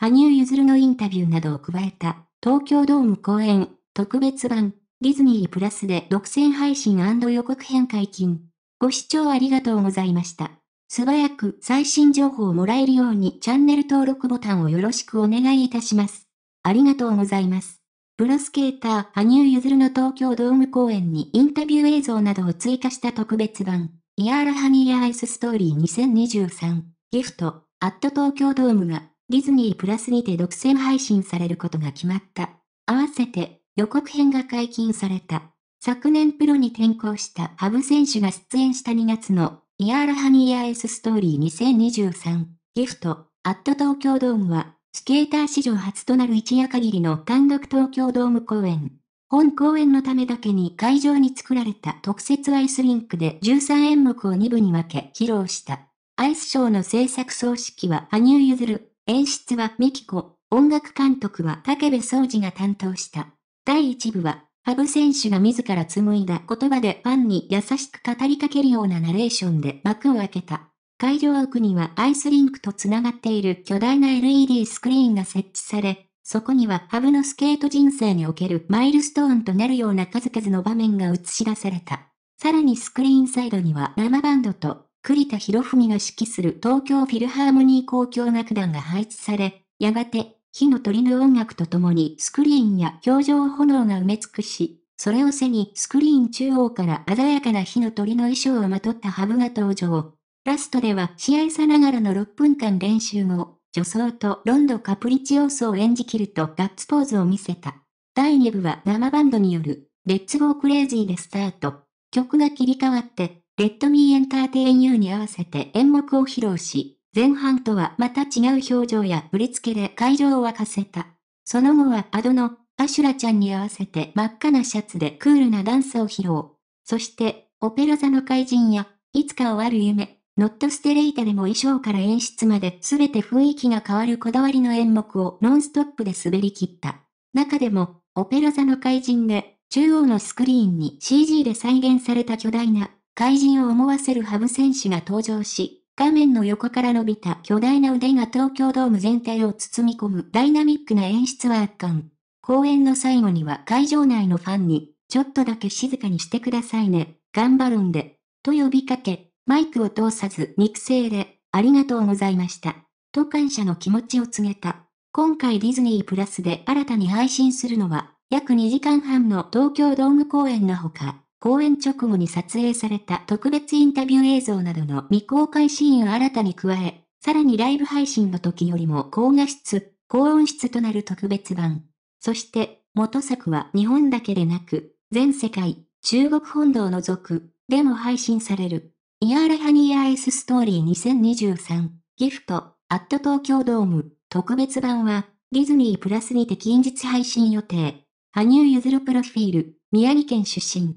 羽生結弦のインタビューなどを加えた、東京ドーム公演、特別版、ディズニープラスで独占配信予告編解禁。ご視聴ありがとうございました。素早く最新情報をもらえるようにチャンネル登録ボタンをよろしくお願いいたします。ありがとうございます。プロスケーター、羽生結弦の東京ドーム公演にインタビュー映像などを追加した特別版、イヤーラハニーアイスストーリー2023ギフト、アット東京ドームがディズニープラスにて独占配信されることが決まった。合わせて予告編が解禁された。昨年プロに転向したハブ選手が出演した2月のイヤーラハニーアイスストーリー2023ギフトアット東京ドームはスケーター史上初となる一夜限りの単独東京ドーム公演。本公演のためだけに会場に作られた特設アイスリンクで13演目を2部に分け披露した。アイスショーの制作総指揮は羽生結弦、演出はミキコ、音楽監督は武部総司が担当した。第1部は、羽生選手が自ら紡いだ言葉でファンに優しく語りかけるようなナレーションで幕を開けた。会場奥にはアイスリンクと繋がっている巨大な LED スクリーンが設置され、そこにはハブのスケート人生におけるマイルストーンとなるような数々の場面が映し出された。さらにスクリーンサイドには生バンドと栗田博文が指揮する東京フィルハーモニー交響楽団が配置され、やがて、火の鳥の音楽とともにスクリーンや表情炎が埋め尽くし、それを背にスクリーン中央から鮮やかな火の鳥の衣装をまとったハブが登場。ラストでは試合さながらの6分間練習後、女装とロンドカプリチオースを演じきるとガッツポーズを見せた。第2部は生バンドによる、レッツゴークレイジーでスタート。曲が切り替わって、レッドミーエンターテインユーに合わせて演目を披露し、前半とはまた違う表情や振り付けで会場を沸かせた。その後はアドのアシュラちゃんに合わせて真っ赤なシャツでクールなダンスを披露。そして、オペラ座の怪人や、いつか終わる夢、ノットステレイタでも衣装から演出まで全て雰囲気が変わるこだわりの演目をノンストップで滑り切った。中でも、オペラ座の怪人で、中央のスクリーンに CG で再現された巨大な怪人を思わせるハブ選手が登場し、画面の横から伸びた巨大な腕が東京ドーム全体を包み込むダイナミックな演出は圧巻。公演の最後には会場内のファンに、ちょっとだけ静かにしてくださいね、頑張るんで、と呼びかけ、マイクを通さず肉声で、ありがとうございました。と感謝の気持ちを告げた。今回ディズニープラスで新たに配信するのは、約2時間半の東京ドーム公演のほか、公演直後に撮影された特別インタビュー映像などの未公開シーンを新たに加え、さらにライブ配信の時よりも高画質、高音質となる特別版。そして、元作は日本だけでなく、全世界、中国本土を除く、でも配信される。イヤーラハニーアイスストーリー2023ギフト、アット東京ドーム、特別版は、ディズニープラスにて近日配信予定。羽生結弦プロフィール、宮城県出身。